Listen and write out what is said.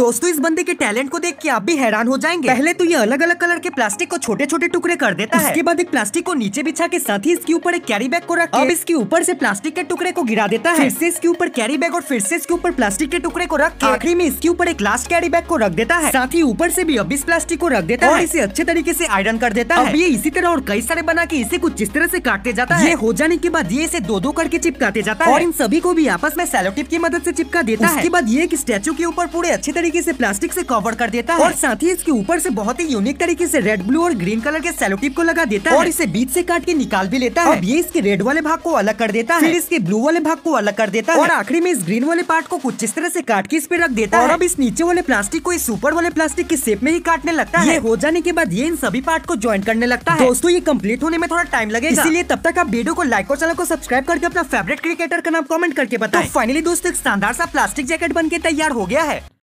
दोस्तों इस बंदे के टैलेंट को देख के आप भी हैरान हो जाएंगे पहले तो ये अलग अलग कलर के प्लास्टिक को छोटे छोटे टुकड़े कर देता है उसके बाद एक प्लास्टिक को नीचे बिछा के साथ ही इसके ऊपर एक कैरी बैग को रख अब इसके ऊपर से प्लास्टिक के टुकड़े को गिरा देता है फिर से इसके ऊपर कैरी बैग और फिर से इसके ऊपर प्लास्टिक के टुकड़े को रख आखिरी में इसके ऊपर एक लास्ट कैरी बैग को रख देता है साथ ही ऊपर से भी अब इस प्लास्टिक को रख देता है और इसे अच्छे तरीके ऐसी आयरन कर देता है ये इसी तरह और कई सारे बना के इसे कुछ इस तरह ऐसी काटते जाता है हो जाने के बाद ये इसे दो दो करके चिपकाते जाता है और इन सभी को भी आपस में सेलोटिप की मदद ऐसी चिपका देता है उसके बाद ये एक स्टेचू के ऊपर पूरे अच्छे तरीके तरीके से प्लास्टिक से कवर कर देता है और साथ ही इसके ऊपर से बहुत ही यूनिक तरीके से रेड ब्लू और ग्रीन कलर के सेलोटिप को लगा देता है और इसे बीच से काट के निकाल भी लेता है अब ये इसके रेड वाले भाग को अलग कर देता है फिर इसके ब्लू वाले भाग को अलग कर देता है और आखिरी में इस ग्रीन वाले पार्ट को कुछ इस तरह से काट के इस पे रख देता है और अब इस नीचे वाले प्लास्टिक को इस ऊपर वाले प्लास्टिक के शेप में ही काटने लगता है हो जाने के बाद ये इन सभी पार्ट को ज्वाइन करने लगता है दोस्तों ये कम्प्लीट होने में थोड़ा टाइम लगे इसलिए तब तक आप वीडियो को लाइक और चैनल को सब्सक्राइब करके अपना फेवरेट क्रिकेटर का नाम कॉमेंट करके बताओ फाइनली तो दोस्तों एक शानदार सा प्लास्टिक जैकेट बन तैयार हो गया है